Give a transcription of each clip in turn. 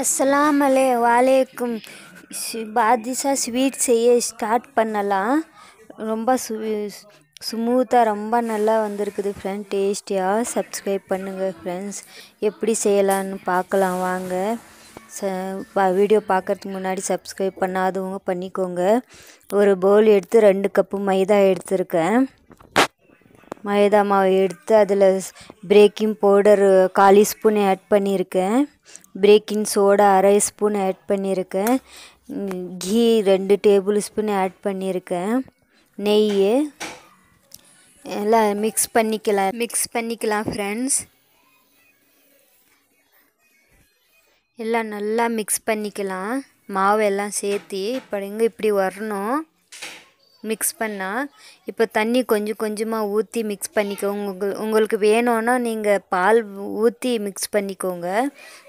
அஸ்லாம் அலே வாலேக்கும் பாதிஷா ஸ்வீட் செய்ய ஸ்டார்ட் பண்ணலாம் ரொம்ப சு ஸ்மூத்தாக ரொம்ப நல்லா வந்திருக்குது ஃப்ரெண்ட் டேஸ்டியாக சப்ஸ்கிரைப் பண்ணுங்கள் ஃப்ரெண்ட்ஸ் எப்படி செய்யலான்னு பார்க்கலாம் வாங்க ச வீடியோ பார்க்குறதுக்கு முன்னாடி சப்ஸ்கிரைப் பண்ணாதவங்க பண்ணிக்கோங்க ஒரு பவுல் எடுத்து ரெண்டு கப்பு மைதா எடுத்திருக்கேன் மைதா மாவு எடுத்து அதில் பிரேக்கிங் பவுடர் காலி ஸ்பூன் ஆட் பண்ணியிருக்கேன் பிரேக்கிங் சோடா அரை ஸ்பூன் ஆட் பண்ணியிருக்கேன் கீ ரெண்டு டேபிள் ஸ்பூன் ஆட் பண்ணியிருக்கேன் நெய் எல்லாம் மிக்ஸ் பண்ணிக்கலாம் மிக்ஸ் பண்ணிக்கலாம் ஃப்ரெண்ட்ஸ் எல்லாம் நல்லா மிக்ஸ் பண்ணிக்கலாம் மாவு எல்லாம் சேர்த்து இப்போ எங்கே இப்படி வரணும் மிக்ஸ் பண்ணால் இப்போ தண்ணி கொஞ்சம் கொஞ்சமாக ஊற்றி மிக்ஸ் பண்ணிக்கோங்க உங்கள் உங்களுக்கு வேணும்னா நீங்கள் பால் ஊற்றி மிக்ஸ் பண்ணிக்கோங்க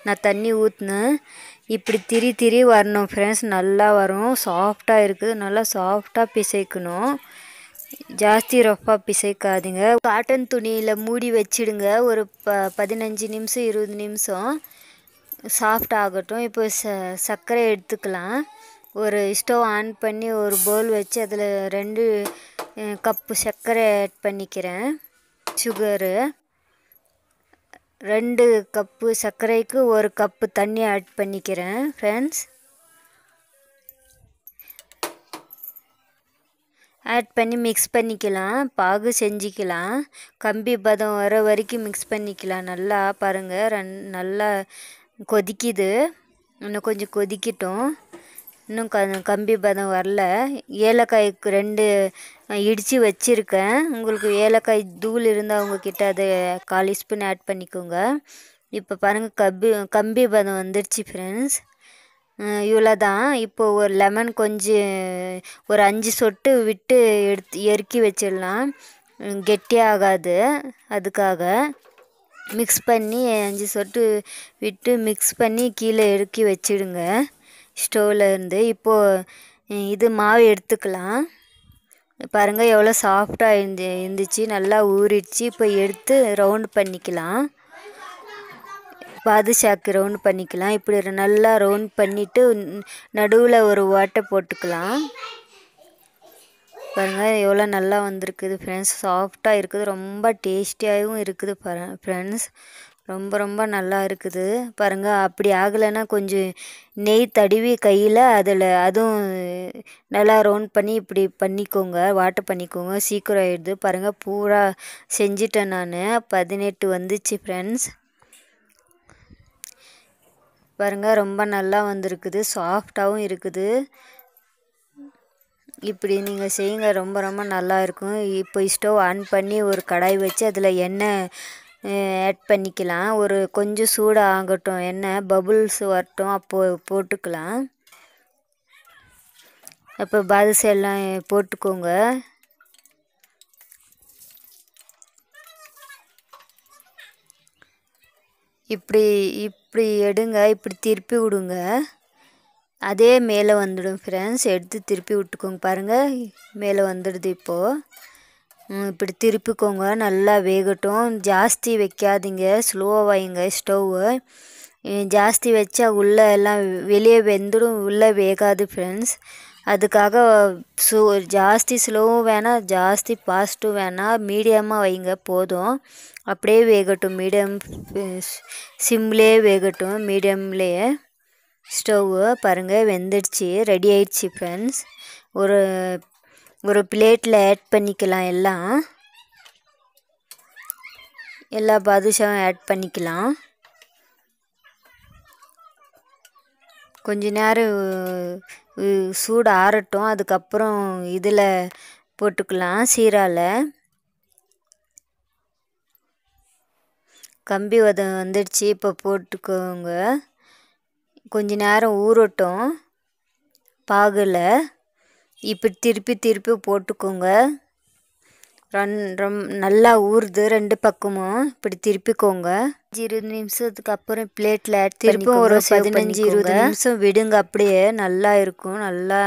நான் தண்ணி ஊற்றினேன் இப்படி திரி திரி வரணும் ஃப்ரெண்ட்ஸ் நல்லா வரும் சாஃப்டாக இருக்குது நல்லா சாஃப்டாக பிசைக்கணும் ஜாஸ்தி ரஃப்பாக பிசைக்காதுங்க காட்டன் துணியில் மூடி வச்சிடுங்க ஒரு ப பதினஞ்சு நிமிஷம் இருபது நிமிஷம் சாஃப்ட் ஆகட்டும் இப்போ ச சர்க்கரை எடுத்துக்கலாம் ஒரு ஸ்டவ் ஆன் பண்ணி ஒரு பவுல் வச்சு அதில் ரெண்டு கப்பு சர்க்கரை ஆட் பண்ணிக்கிறேன் சுகரு ரெண்டு கப்பு சர்க்கரைக்கு ஒரு கப்பு தண்ணி ஆட் பண்ணிக்கிறேன் ஃப்ரெண்ட்ஸ் ஆட் பண்ணி மிக்ஸ் பண்ணிக்கலாம் பாகு செஞ்சுக்கலாம் கம்பி பதம் வர வரைக்கும் மிக்ஸ் பண்ணிக்கலாம் நல்லா பாருங்கள் நல்லா கொதிக்குது இன்னும் கொஞ்சம் கொதிக்கட்டும் இன்னும் க கம்பி பதம் வரல ஏலக்காய்க்கு ரெண்டு இடித்து வச்சுருக்கேன் உங்களுக்கு ஏலக்காய் தூள் இருந்தால் உங்ககிட்ட அதை கால் ஸ்பூன் ஆட் பண்ணிக்கோங்க இப்போ பாருங்கள் கம்பி கம்பி பதம் வந்துடுச்சு ஃப்ரெண்ட்ஸ் இவ்வளோ தான் இப்போது ஒரு லெமன் கொஞ்சம் ஒரு அஞ்சு சொட்டு விட்டு எடுத்து எறுக்கி வச்சிடலாம் கெட்டியாகாது அதுக்காக மிக்ஸ் பண்ணி அஞ்சு சொட்டு விட்டு மிக்ஸ் பண்ணி கீழே இறக்கி வச்சிடுங்க ஸ்டவ்வில் இருந்து இப்போது இது மாவு எடுத்துக்கலாம் பாருங்கள் எவ்வளோ சாஃப்டாக இருந்து இருந்துச்சு நல்லா ஊறிடுச்சு இப்போ எடுத்து ரவுண்டு பண்ணிக்கலாம் பாதுஷாக்கு ரவுண்ட் பண்ணிக்கலாம் இப்படி நல்லா ரவுண்ட் பண்ணிவிட்டு நடுவில் ஒரு ஓட்டை போட்டுக்கலாம் பாருங்கள் எவ்வளோ நல்லா வந்திருக்குது ஃப்ரெண்ட்ஸ் சாஃப்டாக இருக்குது ரொம்ப டேஸ்டியாகவும் இருக்குது ஃப்ரெண்ட்ஸ் ரொம்ப ரொம்ப நல்லா இருக்குது பாருங்கள் அப்படி ஆகலைன்னா கொஞ்சம் நெய் தடவி கையில் அதில் அதுவும் நல்லா ரவுண்ட் பண்ணி இப்படி பண்ணிக்கோங்க வாட்டர் பண்ணிக்கோங்க சீக்கிரம் ஆகிடுது பாருங்கள் பூரா செஞ்சிட்டேன் நான் பதினெட்டு வந்துச்சு ஃப்ரெண்ட்ஸ் பாருங்கள் ரொம்ப நல்லா வந்திருக்குது சாஃப்டாகவும் இருக்குது இப்படி நீங்கள் செய்யுங்க ரொம்ப ரொம்ப நல்லா இருக்கும் இப்போ ஸ்டவ் ஆன் பண்ணி ஒரு கடாய் வச்சு அதில் எண்ணெய் ஆட் பண்ணிக்கலாம் ஒரு கொஞ்சம் சூடாகட்டும் ஆகட்டும் எண்ணெய் பபுள்ஸ் வரட்டும் அப்போ போட்டுக்கலாம் அப்போ பாதுஷா எல்லாம் போட்டுக்கோங்க இப்படி இப்படி எடுங்க இப்படி திருப்பி விடுங்க அதே மேலே வந்துடும் ஃப்ரெண்ட்ஸ் எடுத்து திருப்பி விட்டுக்கோங்க பாருங்கள் மேலே வந்துடுது இப்போது இப்படி திருப்பிக்கோங்க நல்லா வேகட்டும் ஜாஸ்தி வைக்காதீங்க ஸ்லோவாக வைங்க ஸ்டவ்வு ஜாஸ்தி வச்சா உள்ளே எல்லாம் வெளியே வெந்துடும் உள்ளே வேகாது ஃப்ரெண்ட்ஸ் அதுக்காக ஸோ ஜாஸ்தி ஸ்லோவும் வேணாம் ஜாஸ்தி ஃபாஸ்ட்டும் வேணாம் மீடியமாக வைங்க போதும் அப்படியே வேகட்டும் மீடியம் சிம்லே வேகட்டும் மீடியம்லேயே ஸ்டவ்வு பாருங்கள் வெந்துடுச்சு ரெடி ஆயிடுச்சு ஃப்ரெண்ட்ஸ் ஒரு ஒரு பிளேட்டில் ஆட் பண்ணிக்கலாம் எல்லாம் எல்லா பாதுஷாவும் ஆட் பண்ணிக்கலாம் கொஞ்ச நேரம் சூடு ஆறட்டும் அதுக்கப்புறம் இதில் போட்டுக்கலாம் சீராவில் கம்பி வத வந்துடுச்சு இப்போ போட்டுக்கோங்க கொஞ்ச நேரம் ஊறட்டும் பாகில் இப்படி திருப்பி திருப்பி போட்டுக்கோங்க ரன் ரொம் நல்லா ஊறுது ரெண்டு பக்கமும் இப்படி திருப்பிக்கோங்க இருபது நிமிஷத்துக்கு அப்புறம் பிளேட்டில் திருப்பி ஒரு பதினஞ்சு இருபது நிமிஷம் விடுங்க அப்படியே நல்லா இருக்கும் நல்லா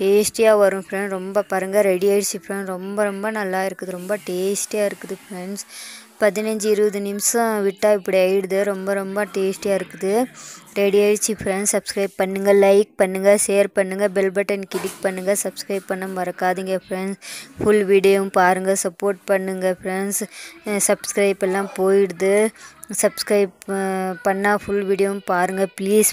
டேஸ்டியாக வரும் ஃப்ரெண்ட் ரொம்ப பாருங்கள் ரெடி ஆகிடுச்சு ஃப்ரெண்ட் ரொம்ப ரொம்ப நல்லா இருக்குது ரொம்ப டேஸ்டியாக இருக்குது ஃப்ரெண்ட்ஸ் பதினஞ்சு இருபது நிமிஷம் விட்டால் இப்படி ஆகிடுது ரொம்ப ரொம்ப டேஸ்டியாக இருக்குது ரெடி ஆகிடுச்சு ஃப்ரெண்ட்ஸ் சப்ஸ்கிரைப் பண்ணுங்கள் லைக் பண்ணுங்கள் ஷேர் பண்ணுங்கள் பெல் பட்டன் கிளிக் பண்ணுங்கள் சப்ஸ்கிரைப் பண்ண மறக்காதீங்க ஃப்ரெண்ட்ஸ் ஃபுல் வீடியோவும் பாருங்கள் சப்போர்ட் பண்ணுங்கள் ஃப்ரெண்ட்ஸ் சப்ஸ்கிரைப் எல்லாம் போயிடுது சப்ஸ்கிரைப் பண்ணால் ஃபுல் வீடியோவும் பாருங்கள் ப்ளீஸ்